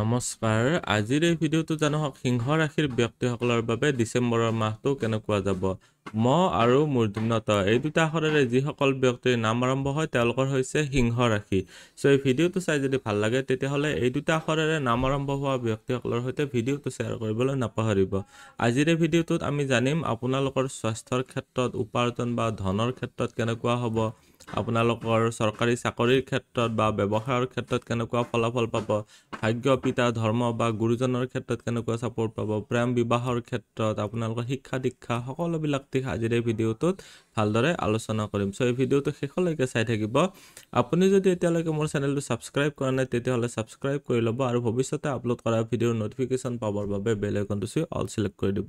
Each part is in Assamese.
নমস্কাৰ আজিৰ এই ভিডিঅ'টো জানো হওক সিংহ ৰাশিৰ ব্যক্তিসকলৰ বাবে ডিচেম্বৰৰ মাহটো কেনেকুৱা যাব ম আৰু মূৰ্ধন্যত এই দুটা আখৰেৰে যিসকল ব্যক্তিৰ নাম আৰম্ভ হয় তেওঁলোকৰ হৈছে সিংহ ৰাশি চ' এই ভিডিঅ'টো চাই যদি ভাল লাগে তেতিয়াহ'লে এই দুটা আখৰেৰে নাম আৰম্ভ হোৱা ব্যক্তিসকলৰ সৈতে ভিডিঅ'টো শ্বেয়াৰ কৰিবলৈ নাপাহৰিব আজিৰ ভিডিঅ'টোত আমি জানিম আপোনালোকৰ স্বাস্থ্যৰ ক্ষেত্ৰত উপাৰ্জন বা ধনৰ ক্ষেত্ৰত কেনেকুৱা হ'ব আপোনালোকৰ চৰকাৰী চাকৰিৰ ক্ষেত্ৰত বা ব্যৱসায়ৰ ক্ষেত্ৰত কেনেকুৱা ফলাফল পাব ভাগ্য পিতা ধৰ্ম বা গুৰুজনৰ ক্ষেত্ৰত কেনেকুৱা ছাপৰ্ট পাব প্ৰেম বিবাহৰ ক্ষেত্ৰত আপোনালোকৰ শিক্ষা দীক্ষা সকলোবিলাক দিশ আজিৰ এই ভিডিঅ'টোত ভালদৰে আলোচনা কৰিম চ' এই ভিডিঅ'টো শেষলৈকে চাই থাকিব আপুনি যদি এতিয়ালৈকে মোৰ চেনেলটো ছাবস্ক্ৰাইব কৰা নাই তেতিয়াহ'লে ছাবস্ক্ৰাইব কৰি ল'ব আৰু ভৱিষ্যতে আপলোড কৰা ভিডিঅ'ৰ ন'টিফিকেশ্যন পাবৰ বাবে বেল আইকনটো চুই অল চিলেক্ট কৰি দিব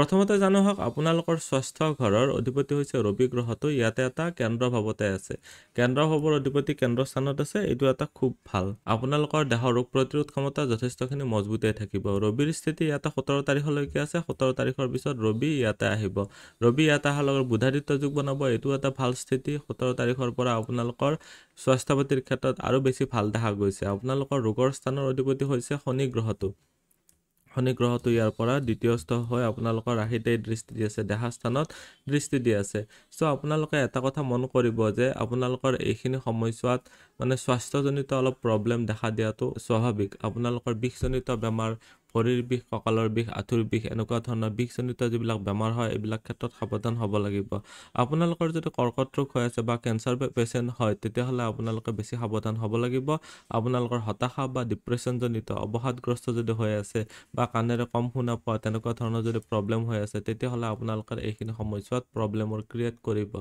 প্ৰথমতে জানো হওক আপোনালোকৰ স্বাস্থ্য ঘৰৰ অধিপতি হৈছে ৰবি গ্ৰহটো ইয়াতে এটা কেন্দ্ৰ ভাৱত ইয়াতে আছে কেন্দ্ৰ সভৰ অধিপতি কেন্দ্ৰ আছে এইটো এটা খুব ভাল আপোনালোকৰ দেহৰ ৰোগ প্ৰতিৰোধ ক্ষমতা যথেষ্টখিনি মজবুতেই থাকিব ৰবিৰ স্থিতি ইয়াতে সোতৰ তাৰিখলৈকে আছে সোতৰ তাৰিখৰ পিছত ৰবি ইয়াতে আহিব ৰবি ইয়াতে অহাৰ লগত বুধাদিত্য যুগ বনাব এইটো এটা ভাল স্থিতি সোতৰ তাৰিখৰ পৰা আপোনালোকৰ স্বাস্থ্য পাতিৰ ক্ষেত্ৰত আৰু বেছি ভাল দেখা গৈছে আপোনালোকৰ ৰোগৰ স্থানৰ অধিপতি হৈছে শনি গ্ৰহটো শনি গ্ৰহটো ইয়াৰ পৰা দ্বিতীয়স্থ হৈ আপোনালোকৰ ৰাশিতে দৃষ্টি দি আছে দেহাস্থানত দৃষ্টি দি আছে চ' আপোনালোকে এটা কথা মন কৰিব যে আপোনালোকৰ এইখিনি সময়ছোৱাত মানে স্বাস্থ্যজনিত অলপ প্ৰব্লেম দেখা দিয়াটো স্বাভাৱিক আপোনালোকৰ বিষজনিত বেমাৰ ভৰিৰ বিষ কঁকালৰ বিষ আঁঠুৰ বিষ এনেকুৱা ধৰণৰ বিষজনিত যিবিলাক বেমাৰ হয় এইবিলাক ক্ষেত্ৰত সাৱধান হ'ব লাগিব আপোনালোকৰ যদি কৰ্কট ৰোগ হৈ আছে বা কেঞ্চাৰ পেচেণ্ট হয় তেতিয়াহ'লে আপোনালোকে বেছি সাৱধান হ'ব লাগিব আপোনালোকৰ হতাশা বা ডিপ্ৰেশ্যনজনিত অৱসাদগ্ৰস্ত যদি হৈ আছে বা কাণেৰে কম শুনা পোৱা তেনেকুৱা ধৰণৰ যদি প্ৰব্লেম হৈ আছে তেতিয়াহ'লে আপোনালোকৰ এইখিনি সময়ছোৱাত প্ৰব্লেমৰ ক্ৰিয়েট কৰিব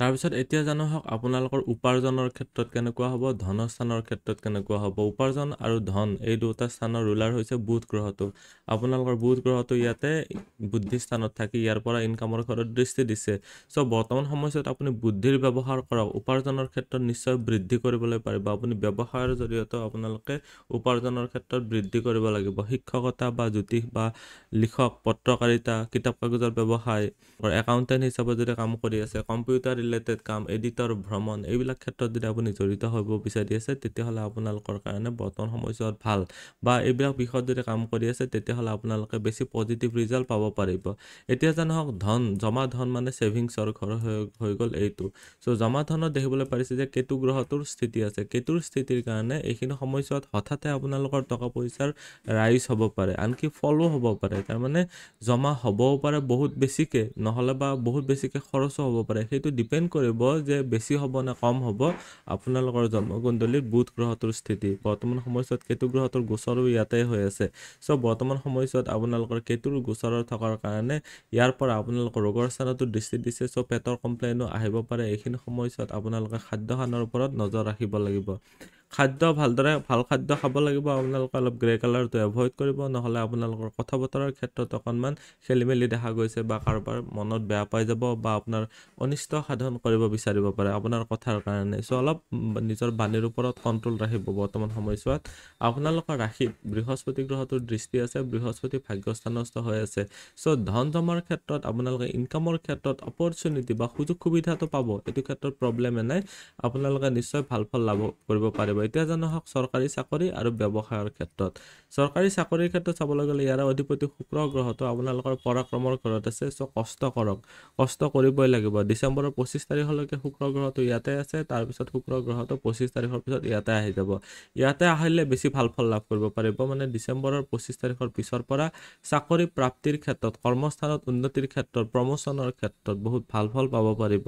তাৰপিছত এতিয়া জানো হওক আপোনালোকৰ উপাৰ্জনৰ ক্ষেত্ৰত কেনেকুৱা হ'ব ধনস্থানৰ ক্ষেত্ৰত কেনেকুৱা হ'ব উপাৰ্জন আৰু ধন এই দুটা স্থানৰ ৰুলাৰ হৈছে বুধ গ্ৰহ গ্ৰহটো আপোনালোকৰ বুধ গ্ৰহটো ইয়াতে বুদ্ধি স্থানত থাকি ইয়াৰ পৰা ইনকামৰ ক্ষেত্ৰত দৃষ্টি দিছে চ' বৰ্তমান সময়ছোৱাত আপুনি বুদ্ধিৰ ব্যৱহাৰ কৰক উপাৰ্জনৰ ক্ষেত্ৰত নিশ্চয় বৃদ্ধি কৰিবলৈ পাৰিব আপুনি ব্যৱসায়ৰ জৰিয়তে আপোনালোকে উপাৰ্জনৰ ক্ষেত্ৰত বৃদ্ধি কৰিব লাগিব শিক্ষকতা বা জ্যোতিষ বা লিখক পত্ৰকাৰিতা কিতাপ কাগজৰ ব্যৱসায় একাউণ্টেণ্ট হিচাপে যদি কাম কৰি আছে কম্পিউটাৰ ৰিলেটেড কাম এডিটৰ ভ্ৰমণ এইবিলাক ক্ষেত্ৰত যদি আপুনি জড়িত হ'ব বিচাৰি আছে তেতিয়াহ'লে আপোনালোকৰ কাৰণে বৰ্তমান সময়ছোৱাত ভাল বা এইবিলাক বিষয়ত যদি কাম কৰি কৰি আছে তেতিয়াহ'লে আপোনালোকে বেছি পজিটিভ ৰিজাল্ট পাব পাৰিব এতিয়া যে নহওক ধন জমা ধন মানে ছেভিংছৰ ঘৰ হৈ গ'ল এইটো চ' জমা ধনত দেখিবলৈ পাৰিছে যে কেতু গ্ৰহটোৰ স্থিতি আছে কেতুৰ স্থিতিৰ কাৰণে এইখিনি সময়ছোৱাত হঠাতে আপোনালোকৰ টকা পইচাৰ ৰাইজ হ'ব পাৰে আনকি ফলো হ'ব পাৰে তাৰমানে জমা হ'বও পাৰে বহুত বেছিকৈ নহ'লে বা বহুত বেছিকৈ খৰচো হ'ব পাৰে সেইটো ডিপেণ্ড কৰিব যে বেছি হ'ব নে কম হ'ব আপোনালোকৰ জন্মকুণ্ডলীৰ বুধ গ্ৰহটোৰ স্থিতি বৰ্তমান সময়ছোৱাত কেতু গ্ৰহটোৰ গোচৰো ইয়াতে হৈ আছে চ' সো সময়ছোৱাত আপোনালোকৰ আপনাৰ গোচৰৰ থকাৰ কাৰণে ইয়াৰ পৰা আপনাৰ ৰোগৰ স্থানতো দৃষ্টি দিছে সো পেটৰ কমপ্লেইনো আহিব পাৰে এইখিনি সময়ছোৱাত আপনাৰ খাদ্য খানোৰ ওপৰত নজৰ ৰাখিব লাগিব খাদ্য ভালদৰে ভাল খাদ্য খাব লাগিব আপোনালোকে অলপ গ্ৰে কালাৰটো এভইড কৰিব নহ'লে আপোনালোকৰ কথা বতৰাৰ ক্ষেত্ৰত অকণমান খেলি মেলি দেখা গৈছে বা কাৰোবাৰ মনত বেয়া পাই যাব বা আপোনাৰ অনিষ্ট সাধন কৰিব বিচাৰিব পাৰে আপোনাৰ কথাৰ কাৰণে চ' অলপ নিজৰ বাণীৰ ওপৰত কণ্ট্ৰল ৰাখিব বৰ্তমান সময়ছোৱাত আপোনালোকৰ ৰাশিত বৃহস্পতি গ্ৰহটোৰ দৃষ্টি আছে বৃহস্পতি ভাগ্যস্থানস্থ হৈ আছে চ' ধন জমাৰ ক্ষেত্ৰত আপোনালোকে ইনকামৰ ক্ষেত্ৰত অপৰচুনিটি বা সুযোগ সুবিধাটো পাব এইটো ক্ষেত্ৰত প্ৰব্লেমে নাই আপোনালোকে নিশ্চয় ভাল ফল লাভ কৰিব পাৰিব এতিয়া জানো হওক চৰকাৰী চাকৰি আৰু ব্যৱসায়ৰ ক্ষেত্ৰত চৰকাৰী চাকৰিৰ ক্ষেত্ৰত চাবলৈ গ'লে ইয়াৰ অধিপতি শুক্ৰ গ্ৰহটো আপোনালোকৰ পৰাক্ৰমৰ ঘৰত আছে চ' কষ্ট কৰক কষ্ট কৰিবই লাগিব ডিচেম্বৰৰ পঁচিছ তাৰিখলৈকে শুক্ৰ গ্ৰহটো ইয়াতে আছে তাৰপিছত শুক্ৰ গ্ৰহটো পঁচিছ তাৰিখৰ পিছত ইয়াতে আহি যাব ইয়াতে আহিলে বেছি ভাল ফল লাভ কৰিব পাৰিব মানে ডিচেম্বৰৰ পঁচিছ তাৰিখৰ পিছৰ পৰা চাকৰি প্ৰাপ্তিৰ ক্ষেত্ৰত কৰ্মস্থানত উন্নতিৰ ক্ষেত্ৰত প্ৰমোচনৰ ক্ষেত্ৰত বহুত ভাল ফল পাব পাৰিব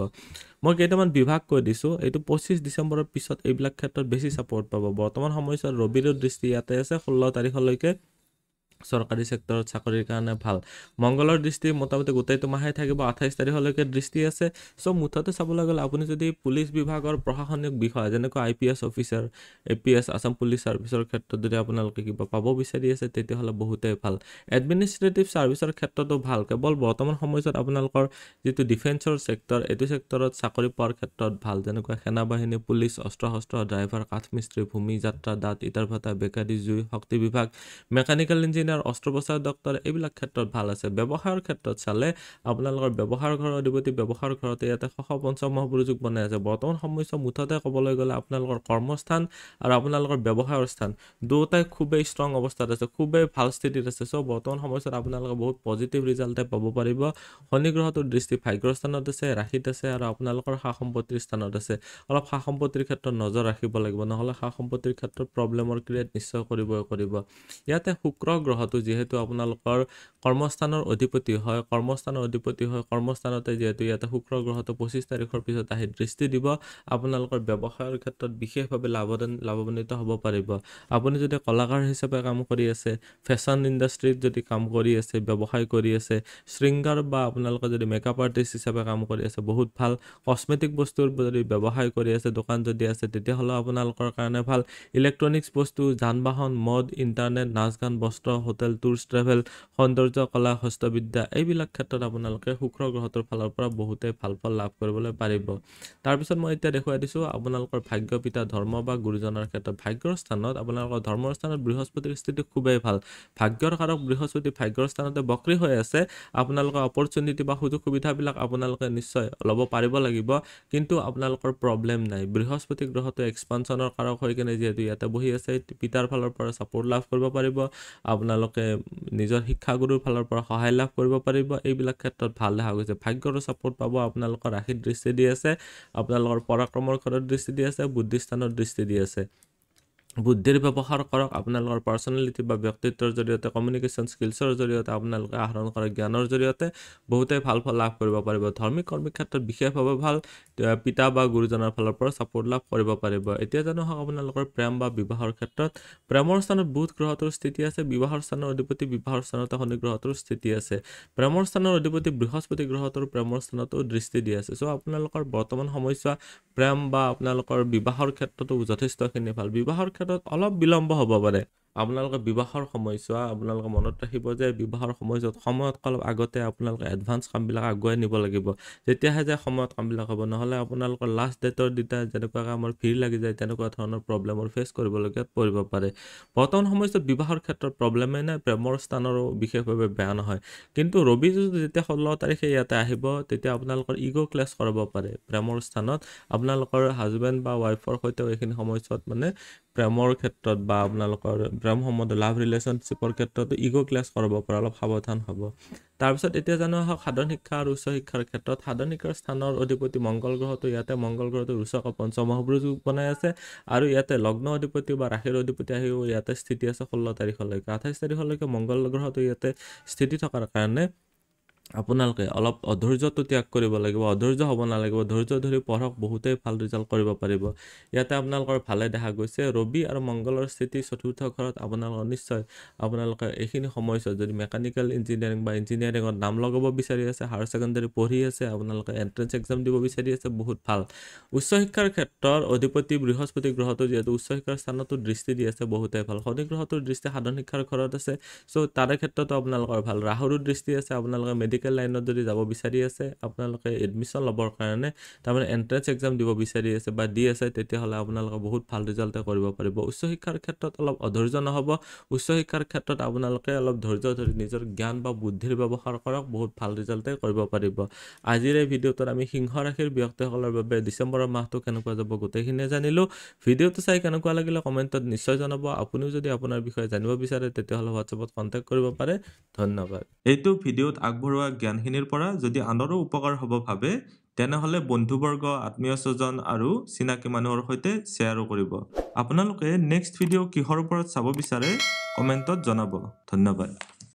মই কেইটামান বিভাগ কৈ দিছোঁ এইটো পঁচিছ ডিচেম্বৰৰ পিছত এইবিলাক ক্ষেত্ৰত বেছি ছাপোৰ্ট পাব বৰ্তমান সময়ছোৱাত ৰবিৰ দৃষ্টি ইয়াতে আছে ষোল্ল তাৰিখলৈকে চৰকাৰী চেক্টৰত চাকৰিৰ কাৰণে ভাল মংগলৰ দৃষ্টি মোটামুটি গোটেইটো মাহে থাকিব আঠাইছ তাৰিখলৈকে দৃষ্টি আছে চ' মুঠতে চাবলৈ গ'লে আপুনি যদি পুলিচ বিভাগৰ প্ৰশাসনিক বিষয়া যেনেকৈ I P S officer A P S Assam police ছাৰ্ভিচৰ ক্ষেত্ৰত যদি আপোনালোকে কিবা পাব বিচাৰি আছে তেতিয়াহ'লে বহুতেই ভাল এডমিনিষ্ট্ৰেটিভ ছাৰ্ভিচৰ ক্ষেত্ৰতো ভাল কেৱল বৰ্তমান সময়ছোৱাত আপোনালোকৰ যিটো ডিফেন্সৰ ছেক্টৰ এইটো ছেক্টৰত চাকৰি পোৱাৰ ক্ষেত্ৰত ভাল যেনেকুৱা সেনাবাহিনী পুলিচ অস্ত্ৰ শস্ত্ৰ ড্ৰাইভাৰ কাঠমিস্ত্ৰী ভূমি যাত্ৰা দাঁত ইটাৰ ভাটা বেকাৰী জুই শক্তি বিভাগ মেকানিকেল ইঞ্জিনিয়াৰ আপোনাৰ অস্ত্ৰোপচাৰ ডক্তৰ এইবিলাক ক্ষেত্ৰত ভাল আছে ব্যৱসায়ৰ ক্ষেত্ৰত চালে আপোনালোকৰ ব্যৱসায়ৰ ঘৰৰ অধিপতি ব্যৱসায়ৰ ঘৰতে ইয়াতে শশ পঞ্চম মহাপুৰুযোগ বনাই আছে বৰ্তমান সময়ছোৱা মুঠতে ক'বলৈ গ'লে আপোনালোকৰ কৰ্মস্থান আৰু আপোনালোকৰ ব্যৱসায়ৰ স্থান দুয়োটাই খুবেই ষ্ট্ৰং অৱস্থাত আছে খুবেই ভাল স্থিতিত আছে চ' বৰ্তমান সময়ছোৱাত আপোনালোকে বহুত পজিটিভ ৰিজাল্টে পাব পাৰিব শনি গ্ৰহটোৰ দৃষ্টি ভাগ্যৰ স্থানত আছে ৰাশিত আছে আৰু আপোনালোকৰ সা সম্পত্তিৰ স্থানত আছে অলপ সা সম্পত্তিৰ ক্ষেত্ৰত নজৰ ৰাখিব লাগিব নহ'লে সা সম্পত্তিৰ ক্ষেত্ৰত প্ৰব্লেমৰ ক্ৰিয়েট নিশ্চয় কৰিবই কৰিব ইয়াতে শুক্ৰ গ্ৰহ গ্ৰহটো যিহেতু আপোনালোকৰ কৰ্মস্থানৰ অধিপতি হয় কৰ্মস্থানৰ অধিপতি হয় কৰ্মস্থানতে যিহেতু ইয়াতে শুক্ৰ গ্ৰহটো পঁচিছ তাৰিখৰ পিছত আহি দৃষ্টি দিব আপোনালোকৰ ব্যৱসায়ৰ ক্ষেত্ৰত বিশেষভাৱে লাভৱান লাভৱান্বিত হ'ব পাৰিব আপুনি যদি কলাকাৰ হিচাপে কাম কৰি আছে ফেশ্বন ইণ্ডাষ্ট্ৰীত যদি কাম কৰি আছে ব্যৱসায় কৰি আছে শৃংগাৰ বা আপোনালোকে যদি মেকআপ আৰ্টিষ্ট হিচাপে কাম কৰি আছে বহুত ভাল কছমেটিক বস্তুৰ যদি ব্যৱসায় কৰি আছে দোকান যদি আছে তেতিয়াহ'লে আপোনালোকৰ কাৰণে ভাল ইলেক্ট্ৰনিকছ বস্তু যান বাহন মদ ইণ্টাৰনেট নাচ গান বস্ত্ৰ হোটেল টুৰ্ছ ট্ৰেভেল সৌন্দৰ্য কলা হস্তবিদ্যা এইবিলাক ক্ষেত্ৰত আপোনালোকে শুক্ৰ গ্ৰহটোৰ ফালৰ পৰা বহুতে ভাল ফল লাভ কৰিবলৈ পাৰিব তাৰপিছত মই এতিয়া দেখুৱাই দিছোঁ আপোনালোকৰ ভাগ্য পিতা ধৰ্ম বা গুৰুজনাৰ ক্ষেত্ৰত ভাগ্যৰ স্থানত আপোনালোকৰ ধৰ্মৰ স্থানত বৃহস্পতিৰ স্থিতি খুবেই ভাল ভাগ্যৰ কাৰক বৃহস্পতি ভাগ্যৰ স্থানতে বক্ৰী হৈ আছে আপোনালোকৰ অপৰচুনিটি বা সুযোগ সুবিধাবিলাক আপোনালোকে নিশ্চয় ল'ব পাৰিব লাগিব কিন্তু আপোনালোকৰ প্ৰব্লেম নাই বৃহস্পতি গ্ৰহটো এক্সপানশ্যনৰ কাৰক হৈ কিনে যিহেতু ইয়াতে বহি আছে পিতাৰ ফালৰ পৰা ছাপৰ্ট লাভ কৰিব পাৰিব আপোনাৰ আপোনালোকে নিজৰ শিক্ষাগুৰুৰ ফালৰ পৰা সহায় লাভ কৰিব পাৰিব এইবিলাক ক্ষেত্ৰত ভাল দেখা গৈছে ভাগ্যৰো ছাপৰ্ট পাব আপোনালোকৰ ৰাশিৰ দৃষ্টি দি আছে আপোনালোকৰ পৰাক্ৰমৰ ঘৰৰ দৃষ্টি দি আছে বুদ্ধিস্থানৰ দৃষ্টি দি আছে বুদ্ধিৰ ব্যৱহাৰ কৰক আপোনালোকৰ পাৰ্চনেলিটি বা ব্যক্তিত্বৰ জৰিয়তে কমিউনিকেশ্যন স্কিলছৰ জৰিয়তে আপোনালোকে আহৰণ কৰা জ্ঞানৰ জৰিয়তে বহুতেই ভাল ফল লাভ কৰিব পাৰিব ধৰ্মী কৰ্মী ক্ষেত্ৰত বিশেষভাৱে ভাল পিতা বা গুৰুজনৰ ফালৰ পৰা ছাপৰ্ট লাভ কৰিব পাৰিব এতিয়া জানো হওক আপোনালোকৰ প্ৰেম বা বিবাহৰ ক্ষেত্ৰত প্ৰেমৰ স্থানত বহুত গ্ৰহটোৰ স্থিতি আছে বিবাহৰ স্থানৰ অধিপতি বিবাহৰ স্থানত শনি গ্ৰহটোৰ স্থিতি আছে প্ৰেমৰ স্থানৰ অধিপতি বৃহস্পতি গ্ৰহটোৰ প্ৰেমৰ স্থানতো দৃষ্টি দি আছে চ' আপোনালোকৰ বৰ্তমান সময়ছোৱা প্ৰেম বা আপোনালোকৰ বিবাহৰ ক্ষেত্ৰতো যথেষ্টখিনি ভাল বিবাহৰ পাঠটোত অলপ বিলম্ব হ'ব পাৰে আপোনালোকে বিবাহৰ সময়ছোৱা আপোনালোকে মনত ৰাখিব যে বিবাহৰ সময়ছোৱাত সময়ত কলপ আগতে আপোনালোকে এডভান্স কামবিলাক আগুৱাই নিব লাগিব তেতিয়াহে যে সময়ত কামবিলাক হ'ব নহ'লে আপোনালোকৰ লাষ্ট ডেটৰ দুটা যেনেকুৱাকৈ আমাৰ ভিৰ লাগি যায় তেনেকুৱা ধৰণৰ প্ৰব্লেমৰ ফেচ কৰিবলগীয়া পৰিব পাৰে বৰ্তমান সময়ছোৱাত বিবাহৰ ক্ষেত্ৰত প্ৰব্লেমেই নাই প্ৰেমৰ স্থানৰো বিশেষভাৱে বেয়া নহয় কিন্তু ৰবি যেতিয়া ষোল্ল তাৰিখে ইয়াতে আহিব তেতিয়া আপোনালোকৰ ইগ' ক্লেছ কৰাব পাৰে প্ৰেমৰ স্থানত আপোনালোকৰ হাজবেণ্ড বা ৱাইফৰ সৈতেও এইখিনি সময়ছোৱাত মানে প্ৰেমৰ ক্ষেত্ৰত বা আপোনালোকৰ ব্ৰহ্ম সম্বন্ধ লাভ ৰিলেশ্যনশ্বিপৰ ক্ষেত্ৰতো ইগ' ক্লাছ কৰাব পৰা অলপ সাৱধান হ'ব তাৰপিছত এতিয়া জানো আহক সাধাৰণ শিক্ষা আৰু উচ্চ শিক্ষাৰ ক্ষেত্ৰত সাধন শিক্ষাৰ স্থানৰ অধিপতি মংগল গ্ৰহটো ইয়াতে মংগল গ্ৰহটো ৰোচক পঞ্চম মহাপুৰুষ বনাই আছে আৰু ইয়াতে লগ্ন অধিপতি বা ৰাশিৰ অধিপতি আহিও ইয়াতে স্থিতি আছে ষোল্ল তাৰিখলৈকে আঠাইছ তাৰিখলৈকে মংগল গ্ৰহটো ইয়াতে স্থিতি থকাৰ কাৰণে আপোনালোকে অলপ অধৈৰ্যটো ত্যাগ কৰিব লাগিব অধৈৰ্য হ'ব নালাগিব ধৈৰ্য ধৰি পঢ়ক বহুতেই ভাল ৰিজাল্ট কৰিব পাৰিব ইয়াতে আপোনালোকৰ ভালে দেখা গৈছে ৰবি আৰু মংগলৰ স্থিতি চতুৰ্থ ঘৰত আপোনালোকৰ নিশ্চয় আপোনালোকে এইখিনি সময়ছোৱাত যদি মেকানিকেল ইঞ্জিনিয়াৰিং বা ইঞ্জিনিয়াৰিঙত নাম লগাব বিচাৰি আছে হায়াৰ ছেকেণ্ডেৰী পঢ়ি আছে আপোনালোকে এণ্ট্ৰেঞ্চ এক্সাম দিব বিচাৰি আছে বহুত ভাল উচ্চ শিক্ষাৰ ক্ষেত্ৰৰ অধিপতি বৃহস্পতি গ্ৰহটো যিহেতু উচ্চ শিক্ষাৰ স্থানতো দৃষ্টি দি আছে বহুতেই ভাল শনি গ্ৰহটোৰ দৃষ্টি সাধাৰণ শিক্ষাৰ ঘৰত আছে চ' তাৰে ক্ষেত্ৰতো আপোনালোকৰ ভাল ৰাহুৰো দৃষ্টি আছে আপোনালোকে মেডি মেডিকেল লাইনত যদি যাব বিচাৰি আছে আপোনালোকে এডমিশ্যন ল'বৰ কাৰণে তাৰমানে এণ্ট্ৰেঞ্চ এক্সাম দিব বিচাৰি আছে বা দি আছে তেতিয়াহ'লে আপোনালোকে বহুত ভাল ৰিজাল্টে কৰিব পাৰিব উচ্চ শিক্ষাৰ ক্ষেত্ৰত অলপ অধৈৰ্য নহ'ব উচ্চ শিক্ষাৰ ক্ষেত্ৰত আপোনালোকে অলপ ধৈৰ্য ধৰি নিজৰ জ্ঞান বা বুদ্ধিৰ ব্যৱহাৰ কৰক বহুত ভাল ৰিজাল্টে কৰিব পাৰিব আজিৰ এই ভিডিঅ'টোত আমি সিংহ ৰাশিৰ ব্যক্তিসকলৰ বাবে ডিচেম্বৰৰ মাহটো কেনেকুৱা যাব গোটেইখিনিয়ে জানিলোঁ ভিডিঅ'টো চাই কেনেকুৱা লাগিলে কমেণ্টত নিশ্চয় জনাব আপুনিও যদি আপোনাৰ বিষয়ে জানিব বিচাৰে তেতিয়াহ'লে হোৱাটছএপত কণ্টেক্ট কৰিব পাৰে ধন্যবাদ এইটো ভিডিঅ'ত আগবঢ়োৱা পোৱা জ্ঞানখিনিৰ পৰা যদি আনৰো উপকাৰ হ'ব ভাবে তেনেহ'লে বন্ধুবৰ্গ আত্মীয় স্বজন আৰু চিনাকি মানুহৰ সৈতে শ্বেয়াৰো কৰিব আপোনালোকে নেক্সট ভিডিঅ' কিহৰ ওপৰত চাব বিচাৰে কমেণ্টত জনাব ধন্যবাদ